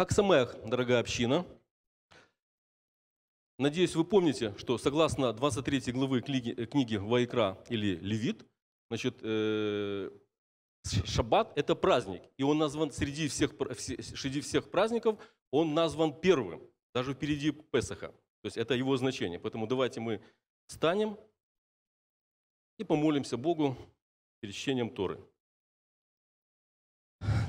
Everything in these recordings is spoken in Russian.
Как Хаксамех, дорогая община. Надеюсь, вы помните, что согласно 23 главы книги, э, книги Вайкра или Левит, значит, э, Шаббат – это праздник, и он назван среди всех, среди всех праздников, он назван первым, даже впереди Песаха. То есть это его значение. Поэтому давайте мы встанем и помолимся Богу перед чтением Торы.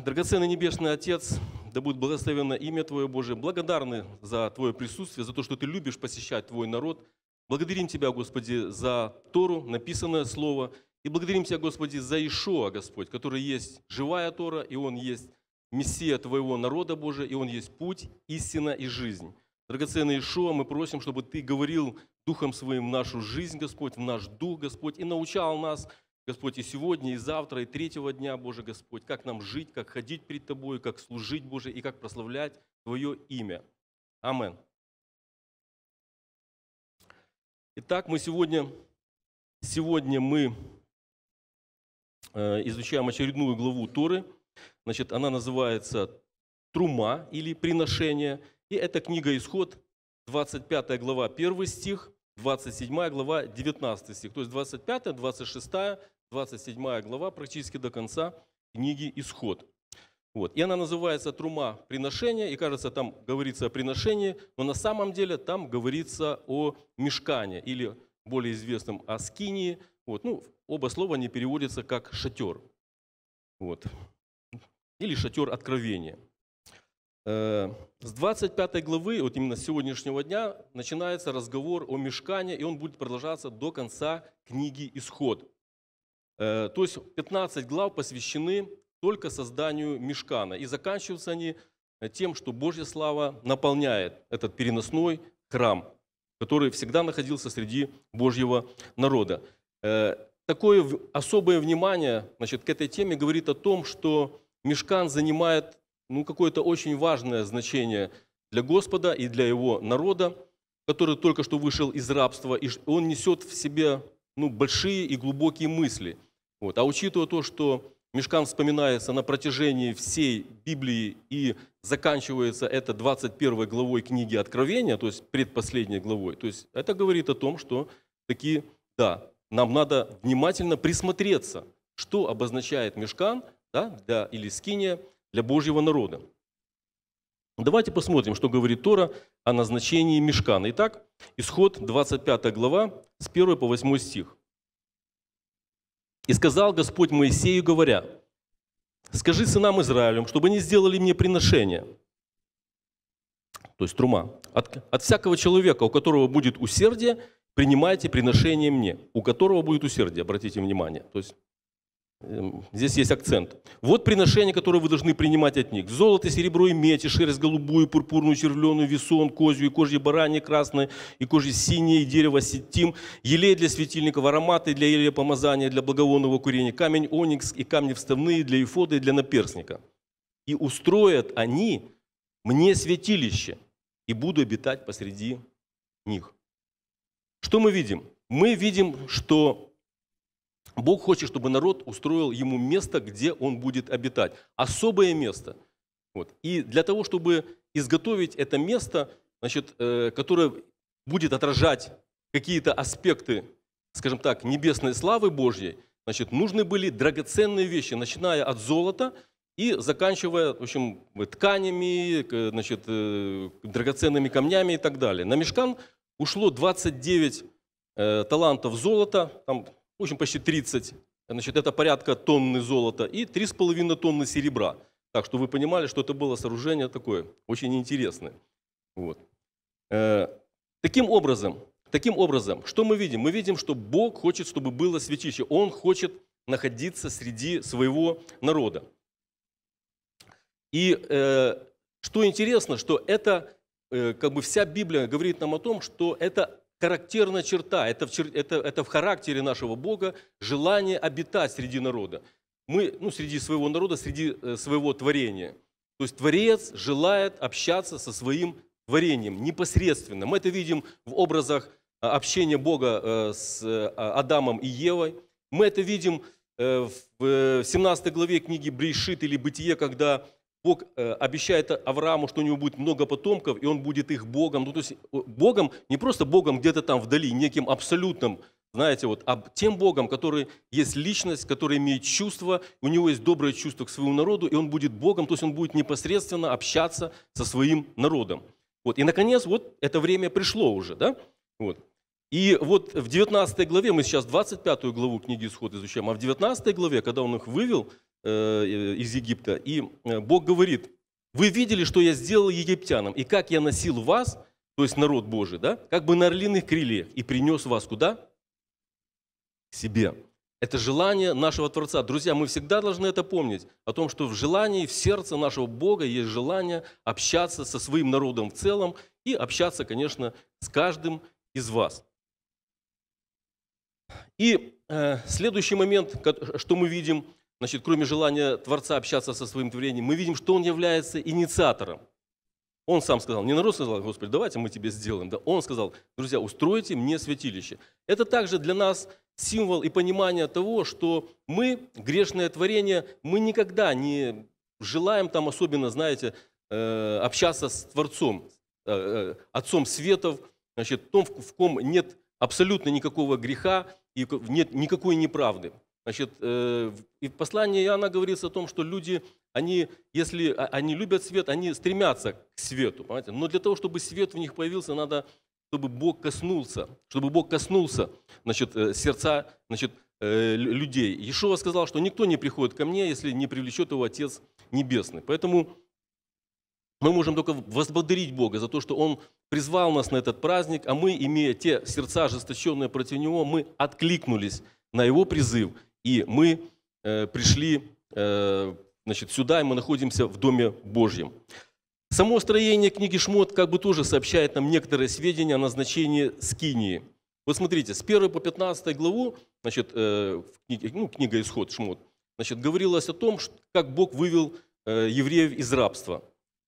Драгоценный Небесный Отец, да будет благословено имя Твое, Боже. Благодарны за Твое присутствие, за то, что Ты любишь посещать Твой народ. Благодарим Тебя, Господи, за Тору, написанное Слово. И благодарим Тебя, Господи, за Ишоа, Господь, который есть живая Тора, и Он есть Мессия Твоего народа, Боже, и Он есть путь, истина и жизнь. Драгоценный Ишоа, мы просим, чтобы Ты говорил Духом Своим в нашу жизнь, Господь, в наш Дух, Господь, и научал нас – Господь, и сегодня, и завтра, и третьего дня, Боже Господь, как нам жить, как ходить перед Тобой, как служить, Боже, и как прославлять Твое имя. Амен. Итак, мы сегодня, сегодня мы э, изучаем очередную главу Торы. Значит, она называется «Трума» или «Приношение». И это книга «Исход», 25 глава, 1 стих, 27 глава, 19 стих. То есть 25, 26, 27 глава, практически до конца книги «Исход». Вот. И она называется «Трума приношения», и кажется, там говорится о приношении, но на самом деле там говорится о мешкане, или более известном о скинии. Вот. Ну, оба слова не переводятся как «шатер». Вот. Или «шатер откровения». Э, с 25 главы, вот именно с сегодняшнего дня, начинается разговор о мешкане, и он будет продолжаться до конца книги «Исход». Э, то есть 15 глав посвящены только созданию мешкана. И заканчиваются они э, тем, что Божья слава наполняет этот переносной храм, который всегда находился среди Божьего народа. Э, такое особое внимание значит, к этой теме говорит о том, что мешкан занимает ну, какое-то очень важное значение для Господа и для его народа, который только что вышел из рабства, и он несет в себе ну, большие и глубокие мысли – вот. А учитывая то, что Мешкан вспоминается на протяжении всей Библии и заканчивается это 21 главой книги Откровения, то есть предпоследней главой, то есть это говорит о том, что такие, да, нам надо внимательно присмотреться, что обозначает Мешкан да, для, или Скиния для Божьего народа. Давайте посмотрим, что говорит Тора о назначении мешкана. Итак, исход 25 глава с 1 по 8 стих. И сказал Господь Моисею, говоря, «Скажи сынам Израилем, чтобы они сделали мне приношение» то есть трума. От, от всякого человека, у которого будет усердие, принимайте приношение мне, у которого будет усердие, обратите внимание. То есть Эм, здесь есть акцент. Вот приношения, которые вы должны принимать от них. Золото, серебро и медь, и шерсть голубую, пурпурную, червленую, весон, козью, и кожьи бараньи красные, и кожи синие, и дерево сетим, елей для светильников, ароматы для елея помазания, для благовонного курения, камень оникс и камни вставные для ифода и для наперстника. И устроят они мне святилище, и буду обитать посреди них. Что мы видим? Мы видим, что Бог хочет, чтобы народ устроил ему место, где он будет обитать. Особое место. Вот. И для того, чтобы изготовить это место, значит, э, которое будет отражать какие-то аспекты, скажем так, небесной славы Божьей, значит, нужны были драгоценные вещи, начиная от золота и заканчивая, в общем, тканями, значит, э, драгоценными камнями и так далее. На мешкан ушло 29 э, талантов золота, там в общем, почти 30. Значит, это порядка тонны золота и 3,5 тонны серебра. Так что вы понимали, что это было сооружение такое, очень интересное. Вот. Э, таким образом, таким образом, что мы видим? Мы видим, что Бог хочет, чтобы было святилище. Он хочет находиться среди своего народа. И э, что интересно, что это, э, как бы вся Библия говорит нам о том, что это характерная черта, это в, это, это в характере нашего Бога желание обитать среди народа. Мы, ну, среди своего народа, среди э, своего творения. То есть Творец желает общаться со своим творением непосредственно. Мы это видим в образах э, общения Бога э, с Адамом и Евой. Мы это видим в 17 главе книги Брейшит или Бытие, когда Бог э, обещает Аврааму, что у него будет много потомков, и он будет их Богом. Ну, то есть Богом, не просто Богом где-то там вдали, неким абсолютным, знаете, вот, а тем Богом, который есть личность, который имеет чувства, у него есть доброе чувство к своему народу, и он будет Богом, то есть он будет непосредственно общаться со своим народом. Вот. И, наконец, вот это время пришло уже, да? Вот. И вот в 19 главе, мы сейчас 25 главу книги «Исход» изучаем, а в 19 главе, когда он их вывел, Э, э, из Египта. И э, Бог говорит, вы видели, что я сделал египтянам, и как я носил вас, то есть народ Божий, да, как бы на орлиных крыльях, и принес вас куда? К себе. Это желание нашего Творца. Друзья, мы всегда должны это помнить, о том, что в желании, в сердце нашего Бога есть желание общаться со своим народом в целом и общаться, конечно, с каждым из вас. И э, следующий момент, что мы видим – Значит, кроме желания Творца общаться со своим творением, мы видим, что он является инициатором. Он сам сказал, не народ сказал, Господи, давайте мы тебе сделаем. Да, он сказал, друзья, устройте мне святилище. Это также для нас символ и понимание того, что мы, грешное творение, мы никогда не желаем там особенно, знаете, э, общаться с Творцом, э, э, Отцом Светов, значит, том, в ком нет абсолютно никакого греха и нет никакой неправды. Значит, э, и в послании Иоанна говорится о том, что люди, они, если а, они любят свет, они стремятся к свету, понимаете? Но для того, чтобы свет в них появился, надо, чтобы Бог коснулся, чтобы Бог коснулся, значит, э, сердца, значит, э, людей. Иешуа сказал, что никто не приходит ко мне, если не привлечет его Отец Небесный. Поэтому мы можем только возблагодарить Бога за то, что Он призвал нас на этот праздник, а мы, имея те сердца ожесточенные против Него, мы откликнулись на Его призыв и мы э, пришли э, значит, сюда, и мы находимся в Доме Божьем. Само строение книги Шмот как бы тоже сообщает нам некоторые сведения о назначении Скинии. Вот смотрите, с 1 по 15 главу, значит, э, книге, ну, книга «Исход» Шмот, значит, говорилось о том, как Бог вывел э, евреев из рабства.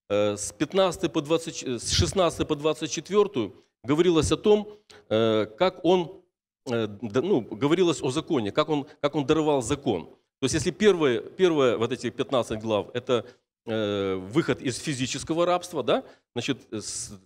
Э, с, 15 по 20, с 16 по 24 говорилось о том, э, как Он Э, ну, говорилось о законе, как он, как он даровал закон. То есть если первые, первые вот эти 15 глав – это э, выход из физического рабства, да? значит,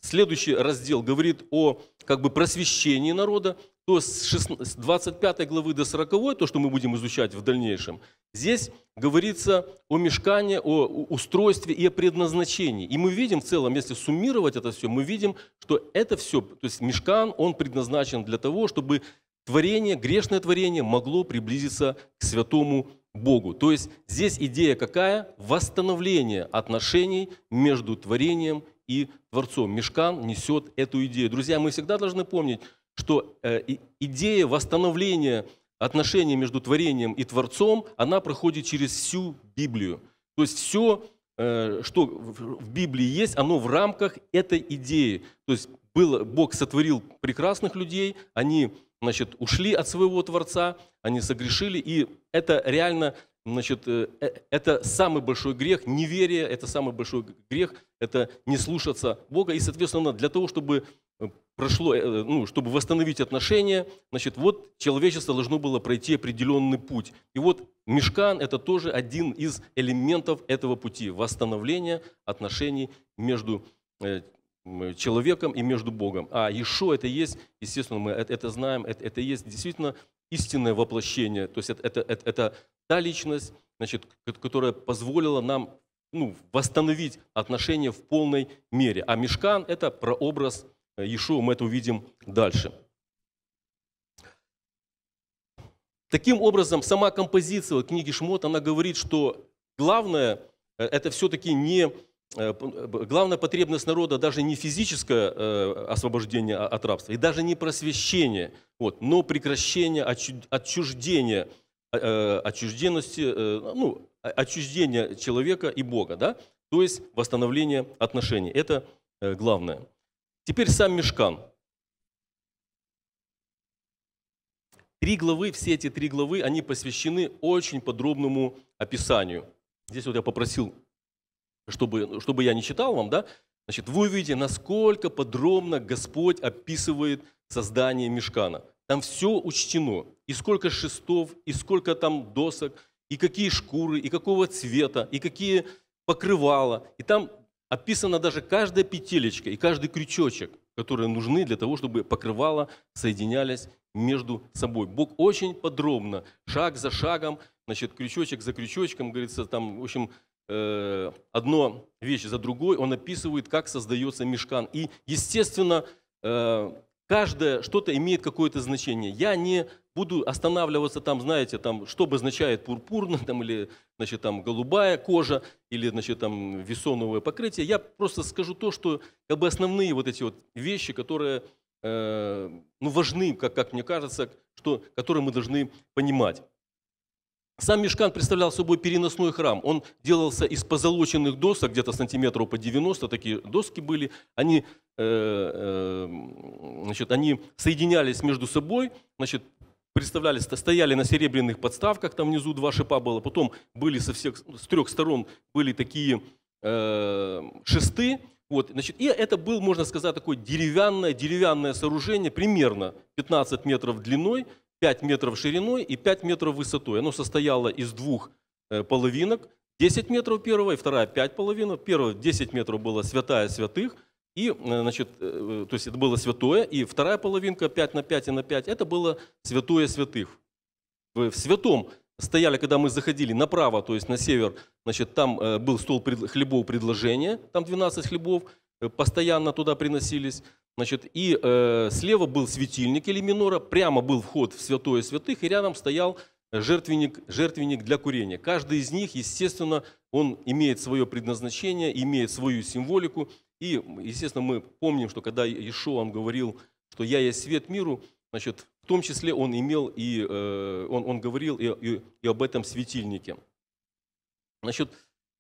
следующий раздел говорит о как бы просвещении народа, то с, 16, с 25 главы до 40, то, что мы будем изучать в дальнейшем, здесь говорится о мешкании, о устройстве и о предназначении. И мы видим в целом, если суммировать это все, мы видим, что это все, то есть мешкан, он предназначен для того, чтобы творение, грешное творение могло приблизиться к святому Богу. То есть здесь идея какая? Восстановление отношений между творением и Творцом. Мешкан несет эту идею. Друзья, мы всегда должны помнить, что э, идея восстановления отношений между творением и Творцом, она проходит через всю Библию. То есть все, э, что в Библии есть, оно в рамках этой идеи. То есть было, Бог сотворил прекрасных людей, они значит, ушли от своего Творца, они согрешили, и это реально, значит, э, э, это самый большой грех, неверие, это самый большой грех, это не слушаться Бога, и, соответственно, для того, чтобы э, прошло, ну, чтобы восстановить отношения, значит, вот человечество должно было пройти определенный путь. И вот мешкан – это тоже один из элементов этого пути – восстановления отношений между человеком и между Богом. А Ишо это есть, естественно, мы это знаем, это, это есть действительно истинное воплощение. То есть это, это, это, это та личность, значит, которая позволила нам ну, восстановить отношения в полной мере. А Мешкан – это прообраз э, Иешуа, мы это увидим дальше. Таким образом, сама композиция книги Шмот, она говорит, что главное э, – это все-таки не Э, э, главная потребность народа даже не физическое э, освобождение а, от рабства, и даже не просвещение, вот, но прекращение отчуждения, отчужденности, ну, отчуждения человека и Бога, да? то есть восстановление отношений. Это главное. Теперь сам Мешкан. Три главы, все эти три главы, они посвящены очень подробному описанию. Здесь вот я попросил чтобы, ну, чтобы я не читал вам, да, значит, вы увидите, насколько подробно Господь описывает создание мешкана. Там все учтено, и сколько шестов, и сколько там досок, и какие шкуры, и какого цвета, и какие покрывала. И там описана даже каждая петелечка и каждый крючочек, которые нужны для того, чтобы покрывала соединялись между собой. Бог очень подробно, шаг за шагом, значит, крючочек за крючочком, говорится, там, в общем, Э, одно вещь за другой, он описывает, как создается мешкан. И, естественно, э, каждое что-то имеет какое-то значение. Я не буду останавливаться там, знаете, там, что обозначает пурпурно, там, или, значит, там, голубая кожа, или, значит, там, весоновое покрытие. Я просто скажу то, что, как бы, основные вот эти вот вещи, которые, э, ну, важны, как, как мне кажется, что, которые мы должны понимать. Сам мешкан представлял собой переносной храм. Он делался из позолоченных досок, где-то сантиметров по 90, такие доски были. Они, э, э, значит, они соединялись между собой, значит, представляли, стояли на серебряных подставках, там внизу два шипа было. Потом были со всех, с трех сторон были такие э, шесты. Вот, значит, и это был, можно сказать, такое деревянное, деревянное сооружение, примерно 15 метров длиной, 5 метров шириной и 5 метров высотой. Оно состояло из двух э, половинок, 10 метров первая и вторая 5 половинок. Первая 10 метров была святая святых, и, э, значит, э, то есть это было святое, и вторая половинка 5 на 5 и на 5, это было святое святых. В святом стояли, когда мы заходили направо, то есть на север, значит, там был стол хлебов предложения, там 12 хлебов, постоянно туда приносились. Значит, и э, слева был светильник или минора, прямо был вход в святое святых, и рядом стоял жертвенник, жертвенник для курения. Каждый из них, естественно, он имеет свое предназначение, имеет свою символику. И, естественно, мы помним, что когда Ишо, он говорил, что «я есть свет миру», значит, в том числе он имел и, э, он, он говорил и, и, и об этом светильнике. Значит,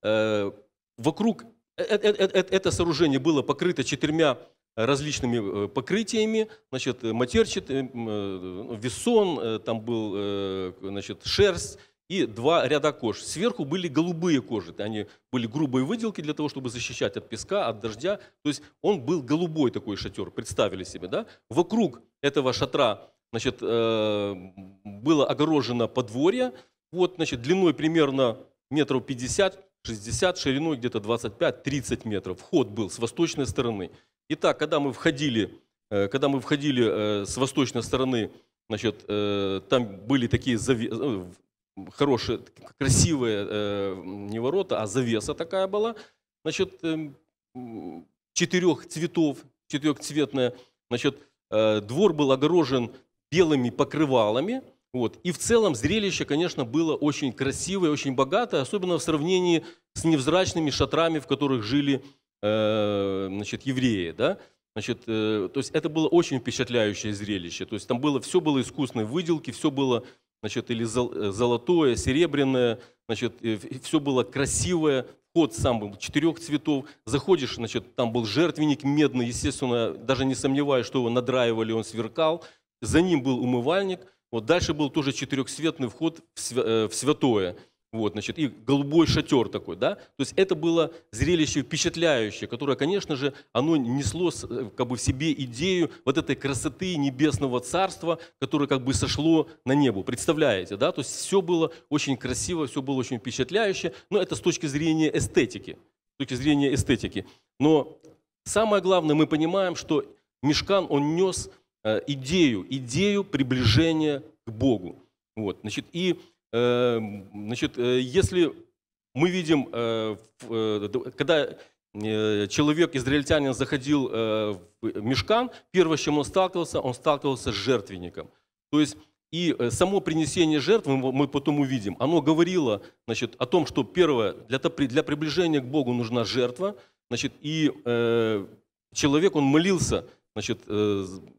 э, вокруг это, это, э, э, это сооружение было покрыто четырьмя различными э, покрытиями, значит, э, матерчат, э, ну, весон, там был значит, шерсть и два ряда кож. Сверху были голубые кожи, они были грубые выделки для того, чтобы защищать от песка, от дождя. То есть он был голубой такой шатер, представили себе. Да? Вокруг этого шатра значит, было огорожено подворье, вот, значит, длиной примерно метров 50, 60, шириной где-то 25-30 метров. Вход был с восточной стороны. Итак, когда мы входили, э, когда мы входили э, с восточной стороны, значит, э, там были такие заве... Ну, хорошие, красивые не ворота, а завеса такая была, значит, четырех цветов, четырехцветная, значит, двор был огорожен белыми покрывалами, вот. И в целом зрелище, конечно, было очень красивое, очень богатое, особенно в сравнении с невзрачными шатрами, в которых жили Э, значит, евреи, да, Значит, э, то есть это было очень впечатляющее зрелище. То есть там было, все было искусной выделки, все было, значит, или э, золотое, серебряное, значит, все было красивое. Вход сам был четырех цветов. Заходишь, значит, там был жертвенник медный, естественно, даже не сомневаюсь, что его надраивали, он сверкал. За ним был умывальник. Вот дальше был тоже четырехцветный вход в святое. Вот, значит, и голубой шатер такой, да. То есть это было зрелище впечатляющее, которое, конечно же, оно несло э, как бы в себе идею вот этой красоты небесного царства, которое как бы сошло на небо. Представляете, да? То есть все было очень красиво, все было очень впечатляюще, но это с точки зрения эстетики. С точки зрения эстетики. Но самое главное, мы понимаем, что Мешкан, он нес э, идею, идею приближения к Богу. Вот, значит, и Эм, значит, э, если мы видим, э, э, когда человек, израильтянин, заходил в мешкан, первое, с чем он сталкивался, он сталкивался с жертвенником. То есть и само принесение жертвы мы потом увидим. Оно говорило значит, о том, что первое, для, для приближения к Богу нужна жертва, значит, и человек, он молился значит,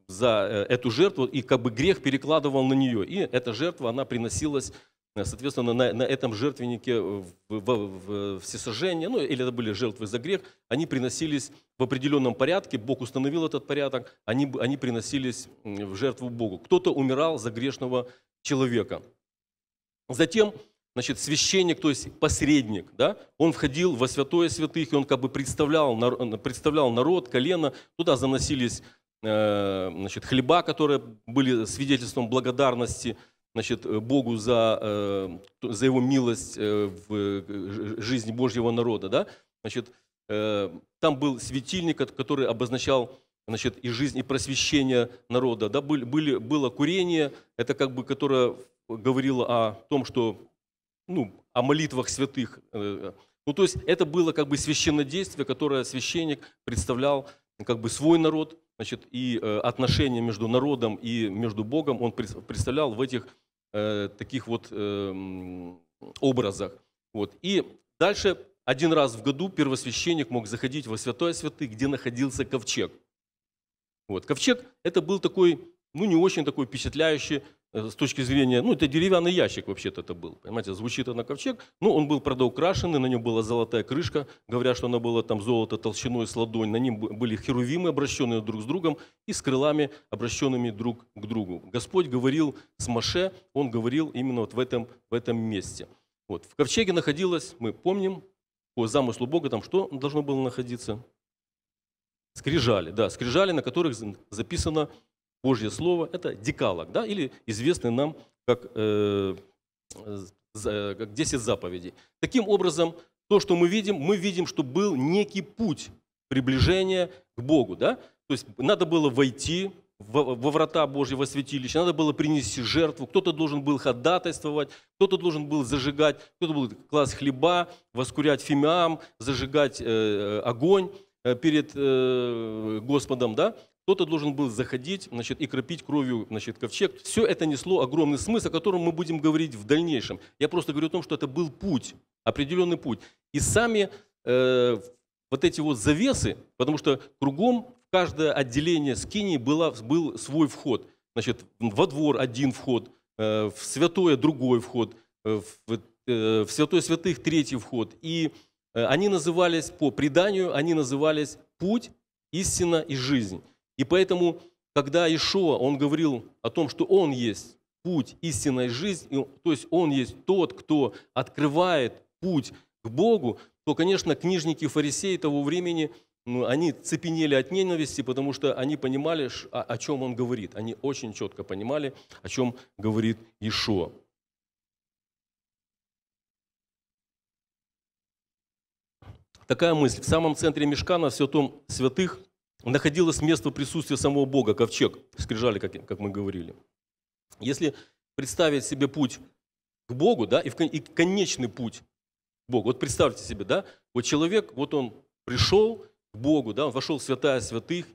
за эту жертву, и как бы грех перекладывал на нее. И эта жертва, она приносилась Э, соответственно, на, на этом жертвеннике э, в, в, в всесожжение, ну или это были жертвы за грех, они приносились в определенном порядке, Бог установил этот порядок, они, они приносились в жертву Богу. Кто-то умирал за грешного человека. Затем, значит, священник, то есть посредник, да, он входил во святое святых, и он как бы представлял, э, представлял народ, колено, туда заносились значит, хлеба, которые были свидетельством благодарности – значит, э, Богу за, э, за его милость э, в жизни Божьего народа. Да? Значит, там был светильник, который обозначал значит, и жизнь, и просвещение народа. Да? Были, были, было курение, это как бы, которое говорило о том, что, ну, о молитвах святых. Ну, то есть это было как бы священное действие, которое священник представлял как бы свой народ – значит, и э, отношения между народом и между Богом он представлял в этих э, таких вот эм, образах. Вот. И дальше один раз в году первосвященник мог заходить во святое святых, где находился ковчег. Вот. Ковчег – это был такой, ну не очень такой впечатляющий Э, с точки зрения, ну это деревянный ящик вообще-то это был, понимаете, звучит это на ковчег, ну он был, правда, украшенный, на нем была золотая крышка, говорят, что она была там золото толщиной с ладонь, на нем были херувимы, обращенные друг с другом, и с крылами, обращенными друг к другу. Господь говорил с Маше, он говорил именно вот в этом, в этом месте. Вот. В ковчеге находилось, мы помним, по замыслу Бога, там что должно было находиться? Скрижали, да, скрижали, на которых записано Божье Слово – это декалог, да, или известный нам как, э, э как 10 заповедей. Таким образом, то, что мы видим, мы видим, что был некий путь приближения к Богу. Да? То есть надо было войти во врата Божьего святилища, надо было принести жертву, кто-то должен был ходатайствовать, кто-то должен был зажигать, кто-то был класть хлеба, воскурять фимиам, зажигать э, э огонь э, перед э, Господом, да? Кто-то должен был заходить значит, и кропить кровью значит, ковчег. Все это несло огромный смысл, о котором мы будем говорить в дальнейшем. Я просто говорю о том, что это был путь, определенный путь. И сами э, вот эти вот завесы, потому что кругом в каждое отделение скинии была, был свой вход. Значит, во двор один вход, э, в святое другой вход, э, в, э, в святое святых третий вход. И э, они назывались, по преданию, они назывались «Путь, истина и жизнь». И поэтому, когда Ишуа, он говорил о том, что он есть путь, истинной жизни, то есть он есть тот, кто открывает путь к Богу, то, конечно, книжники фарисеи того времени, ну, они цепенели от ненависти, потому что они понимали, о, чем он говорит. Они очень четко понимали, о чем говорит Ишуа. Такая мысль. В самом центре мешкана, в святом святых – находилось место присутствия самого Бога, ковчег, скрижали, как, как мы говорили. Если представить себе путь к Богу, да, и, в, и конечный путь к Богу, вот представьте себе, да, вот человек, вот он пришел к Богу, да, он вошел в святая святых,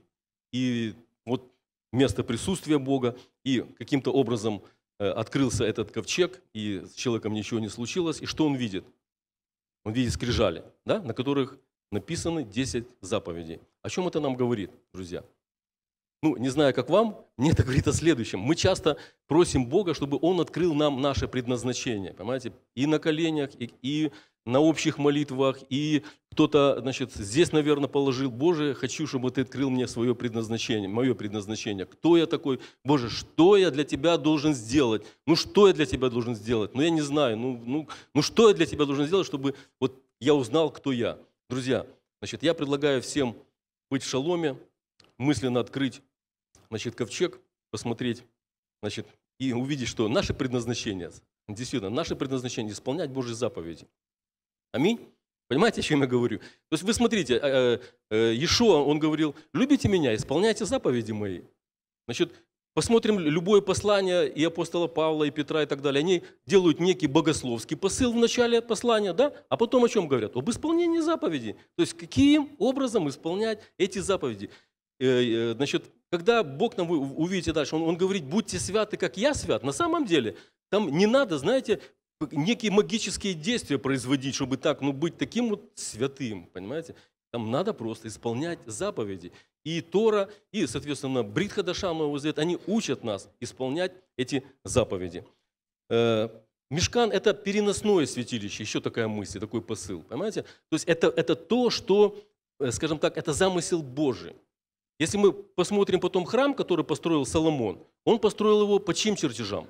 и вот место присутствия Бога, и каким-то образом э, открылся этот ковчег, и с человеком ничего не случилось, и что он видит? Он видит скрижали, да, на которых написаны 10 заповедей. О чем это нам говорит, друзья? Ну, не знаю, как вам, мне это говорит о следующем. Мы часто просим Бога, чтобы Он открыл нам наше предназначение, понимаете? И на коленях, и, и на общих молитвах, и кто-то, значит, здесь, наверное, положил, Боже, хочу, чтобы Ты открыл мне свое предназначение, мое предназначение. Кто я такой? Боже, что я для Тебя должен сделать? Ну, что я для Тебя должен сделать? Ну, я не знаю. Ну, ну, ну что я для Тебя должен сделать, чтобы вот я узнал, кто я? Друзья, значит, я предлагаю всем быть в шаломе, мысленно открыть значит, ковчег, посмотреть значит, и увидеть, что наше предназначение, действительно, наше предназначение исполнять Божьи заповеди. Аминь. Понимаете, о чем я говорю? То есть вы смотрите, э, э, э, Ешо, он говорил, любите меня, исполняйте заповеди мои. Значит, Посмотрим любое послание и апостола Павла, и Петра, и так далее. Они делают некий богословский посыл в начале послания, да? А потом о чем говорят? Об исполнении заповедей. То есть каким образом исполнять эти заповеди. Э, э, значит, когда Бог нам, вы увидите дальше, он, он говорит, будьте святы, как я свят. На самом деле, там не надо, знаете, некие магические действия производить, чтобы так, ну, быть таким вот святым, понимаете? Там надо просто исполнять заповеди. И Тора, и, соответственно, Бритхадаша, Новый Завет, они учат нас исполнять эти заповеди. Э, мешкан – это переносное святилище, еще такая мысль, такой посыл, понимаете? То есть это, это то, что, э, скажем так, это замысел Божий. Если мы посмотрим потом храм, который построил Соломон, он построил его по чьим чертежам?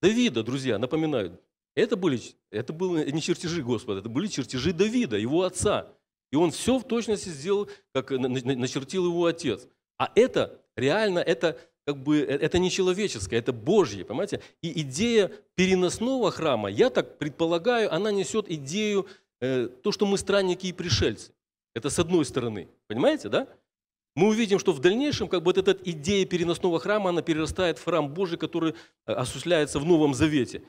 Давида, друзья, напоминаю, это были, это были не чертежи Господа, это были чертежи Давида, его отца. И он все в точности сделал, как начертил его отец. А это реально, это как бы, э, это не человеческое, это Божье, понимаете? И идея переносного храма, я так предполагаю, она несет идею, э, то, что мы странники и пришельцы. Это с одной стороны, понимаете, да? Мы увидим, что в дальнейшем как бы вот эта идея переносного храма, она перерастает в храм Божий, который э, осуществляется в Новом Завете.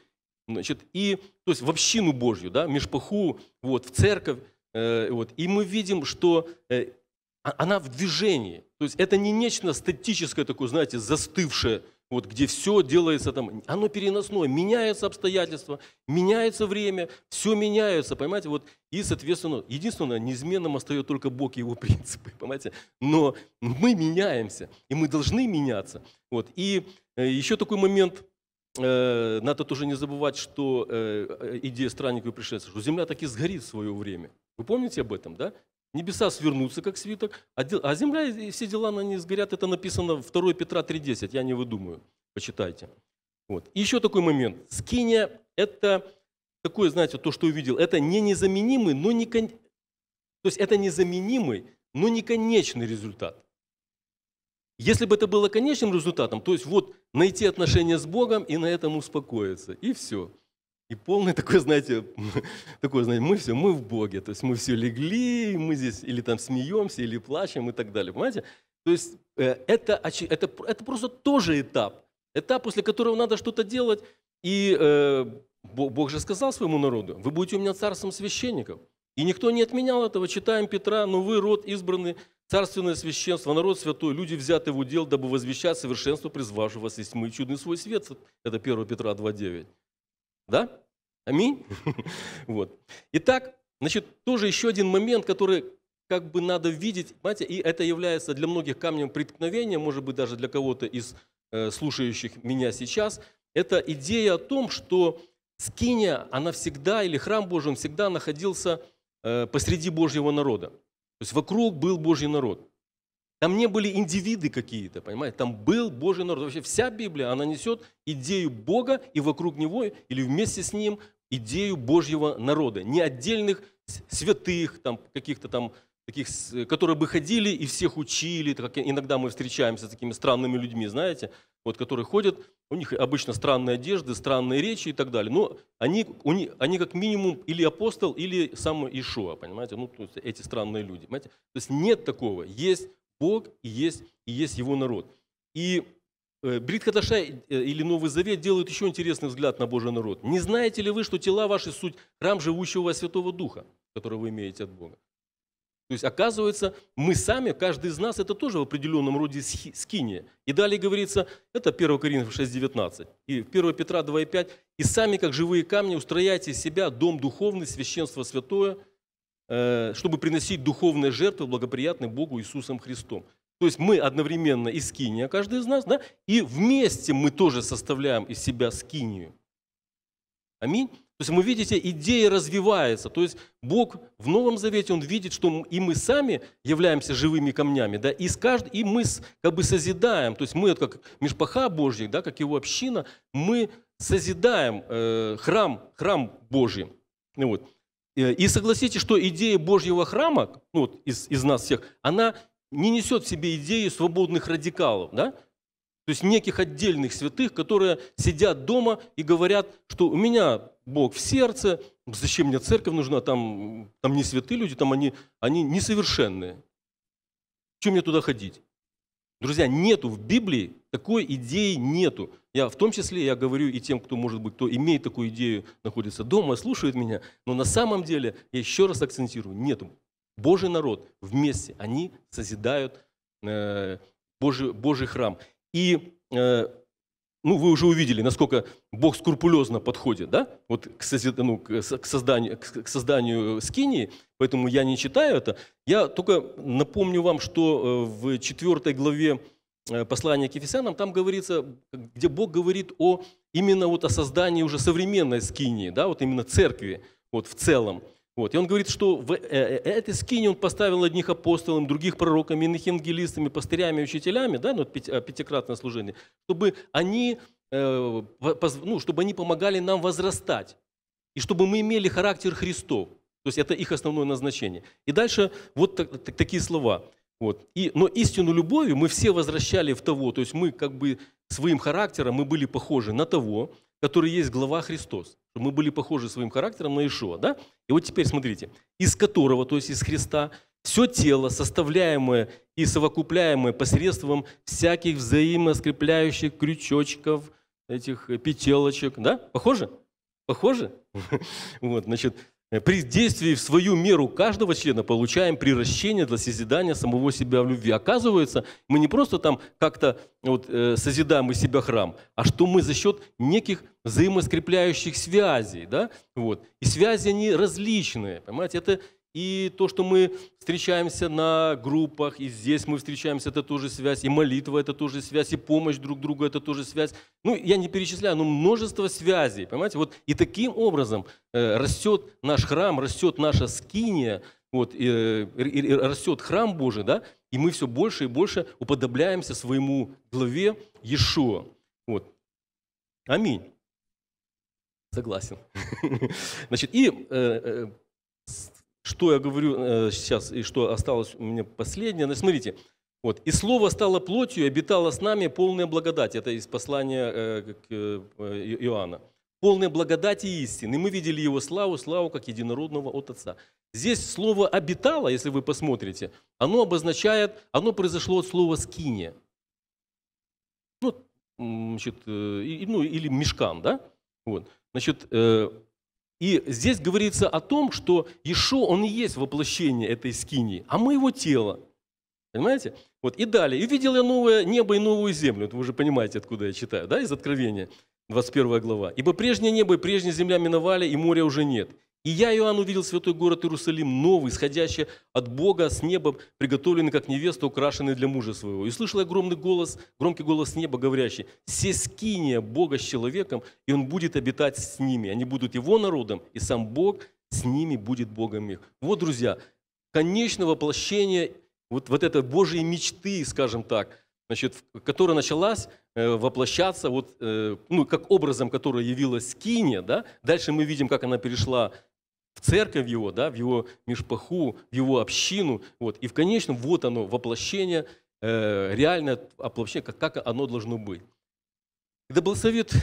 Значит, и, то есть в общину Божью, да, межпаху вот, в церковь. Э, вот, и мы видим, что э, а, она в движении. То есть это не нечто статическое такое, знаете, застывшее, вот, где все делается там, оно переносное, меняются обстоятельства, меняется время, все меняется, понимаете, вот, и, соответственно, единственное, неизменным остается только Бог и его принципы, понимаете, но мы меняемся, и мы должны меняться, вот, и э, еще такой момент – Э, надо тоже не забывать, что э, э, идея странников и пришельцев, что Земля таки сгорит в свое время. Вы помните об этом, да? Небеса свернутся, как свиток, а, а Земля и все дела на ней сгорят. Это написано 2 Петра 3.10, я не выдумываю, почитайте. Вот. И еще такой момент. Скиния – это такое, знаете, то, что увидел, это не незаменимый, но не кон... То есть это незаменимый, но не конечный результат. Если бы это было конечным результатом, то есть вот найти отношения с Богом и на этом успокоиться, и все. И полный такой, знаете, такой, знаете, мы все, мы в Боге, то есть мы все легли, мы здесь или там смеемся, или плачем и так далее, понимаете? То есть э, это, это, это просто тоже этап, этап, после которого надо что-то делать, и э, Бог же сказал своему народу, вы будете у меня царством священников. И никто не отменял этого. Читаем Петра, но вы род избранный, Царственное священство, народ святой, люди взяты в удел, дабы возвещать совершенство призвавшего вас из тьмы чудный свой свет. Это 1 Петра 2.9. Да? Аминь? Вот. Итак, значит, тоже еще один момент, который как бы надо видеть, понимаете, и это является для многих камнем преткновения, может быть, даже для кого-то из э, слушающих меня сейчас, это идея о том, что скиния, она всегда, или храм Божий, он всегда находился э, посреди Божьего народа. То есть вокруг был Божий народ. Там не были индивиды какие-то, понимаете? Там был Божий народ. Вообще вся Библия, она несет идею Бога и вокруг Него или вместе с Ним идею Божьего народа. Не отдельных святых, там, каких-то там таких, э, которые бы ходили и всех учили, как иногда мы встречаемся с такими странными людьми, знаете, вот которые ходят, у них обычно странные одежды, странные речи и так далее, но они, у них, они как минимум или апостол, или сам Ишуа, понимаете, ну, то есть эти странные люди, понимаете, то есть нет такого, есть Бог и есть, и есть его народ. И э, Брит Хаташа э, или Новый Завет делают еще интересный взгляд на Божий народ. Не знаете ли вы, что тела ваши – суть храм живущего Святого Духа, который вы имеете от Бога? То есть, оказывается, мы сами, каждый из нас, это тоже в определенном роде скиния. И далее говорится, это 1 Коринфянам 6.19, и 1 Петра 2.5, «И сами, как живые камни, устрояйте из себя дом духовный, священство святое, э, чтобы приносить духовные жертвы, благоприятные Богу Иисусом Христом». То есть мы одновременно и скиния, каждый из нас, да, и вместе мы тоже составляем из себя скинию. Аминь. То есть мы видите, идея развивается. То есть Бог в Новом Завете, Он видит, что и мы сами являемся живыми камнями, да, и, с кажд... и мы как бы созидаем, то есть мы как Мишпаха Божьих, да, как его община, мы созидаем э, храм, храм Божий. Ну, вот. Э, и согласитесь, что идея Божьего храма, ну, вот, из, из нас всех, она не несет в себе идею свободных радикалов, да, то есть неких отдельных святых, которые сидят дома и говорят, что у меня Бог в сердце, зачем мне церковь нужна, там, там не святые люди, там они, они несовершенные. Чем мне туда ходить? Друзья, нету в Библии такой идеи нету. Я в том числе я говорю и тем, кто, может быть, кто имеет такую идею, находится дома, слушает меня, но на самом деле, я еще раз акцентирую, нету. Божий народ вместе, они созидают э, Божий, Божий храм. И э, ну, вы уже увидели, насколько Бог скрупулезно подходит, да, вот к, ну, к созданию, к созданию скинии, поэтому я не читаю это. Я только напомню вам, что э, в 4 главе э, послания к Ефесянам там говорится, где Бог говорит о именно вот о создании уже современной скинии, да, вот именно церкви, вот в целом – вот. И он говорит, что в э, э, э, этой скине он поставил одних апостолами, других пророками, иных евангелистами, пастырями, учителями, да, ну, пятикратное служение, чтобы они, ну, чтобы они помогали нам возрастать, и чтобы мы имели характер Христов. То есть это их основное назначение. И дальше вот так, так, такие слова. Вот. И, но истину любовью мы все возвращали в того, то есть мы как бы своим характером мы были похожи на того, который есть глава Христос. Мы были похожи своим характером на Ишуа, да? И вот теперь смотрите, из которого, то есть из Христа, все тело, составляемое и совокупляемое посредством всяких взаимоскрепляющих крючочков, этих э, петелочек, да? Похоже? Похоже? Вот, значит, Э, при действии в свою меру каждого члена получаем приращение для созидания самого себя в любви. Оказывается, мы не просто там как-то вот, э, созидаем из себя храм, а что мы за счет неких взаимоскрепляющих связей. Да? Вот. И связи, они различные. Понимаете? Это и то, что мы встречаемся на группах, и здесь мы встречаемся, это тоже связь, и молитва – это тоже связь, и помощь друг другу – это тоже связь. Ну, я не перечисляю, но множество связей, понимаете? Вот и таким образом э, растет наш храм, растет наша скиния, вот, и, э, и, и растет храм Божий, да, и мы все больше и больше уподобляемся своему главе Иешуа. Вот. Аминь. Согласен. Значит, и э, что я говорю э, сейчас и что осталось у меня последнее. Значит, смотрите, вот. «И слово стало плотью, и обитало с нами полная благодать». Это из послания э, к э, Иоанна. «Полная благодать и истины. И мы видели его славу, славу как единородного от Отца». Здесь слово «обитало», если вы посмотрите, оно обозначает, оно произошло от слова «скиния». Ну, значит, ну или «мешкан», да? Вот. Значит, и здесь говорится о том, что Ешо, он и есть воплощение этой скинии, а мы его тело. Понимаете? Вот и далее. «И видел я новое небо и новую землю». Это вы уже понимаете, откуда я читаю, да, из Откровения, 21 глава. «Ибо прежнее небо и прежняя земля миновали, и моря уже нет. И я, Иоанн, увидел святой город Иерусалим, новый, исходящий от Бога с неба, приготовленный как невеста, украшенный для мужа своего. И услышал огромный голос, громкий голос с неба, говорящий, «Се скиния Бога с человеком, и он будет обитать с ними. Они будут его народом, и сам Бог с ними будет Богом их». Вот, друзья, конечное воплощение вот, вот этой Божьей мечты, скажем так, значит, которая началась э, воплощаться, вот, э, ну, как образом, который явилась Киния, да? дальше мы видим, как она перешла в церковь его, да, в его мешпаху, в его общину. Вот. И в конечном вот оно, воплощение, э, реальное воплощение, как, как оно должно быть. И был совет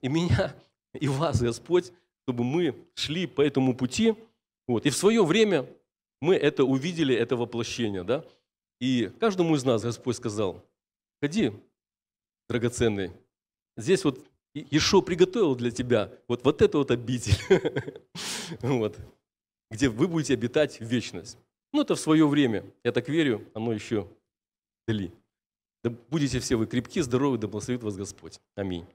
и меня, и вас, Господь, чтобы мы шли по этому пути. Вот. И в свое время мы это увидели, это воплощение. Да? И каждому из нас Господь сказал, ходи, драгоценный. Здесь вот Ешо приготовил для тебя вот, вот эту вот обитель, вот, где вы будете обитать в вечность. Ну, это в свое время. Я так верю, оно еще дали. Да будете все вы крепки, здоровы, да благословит вас Господь. Аминь.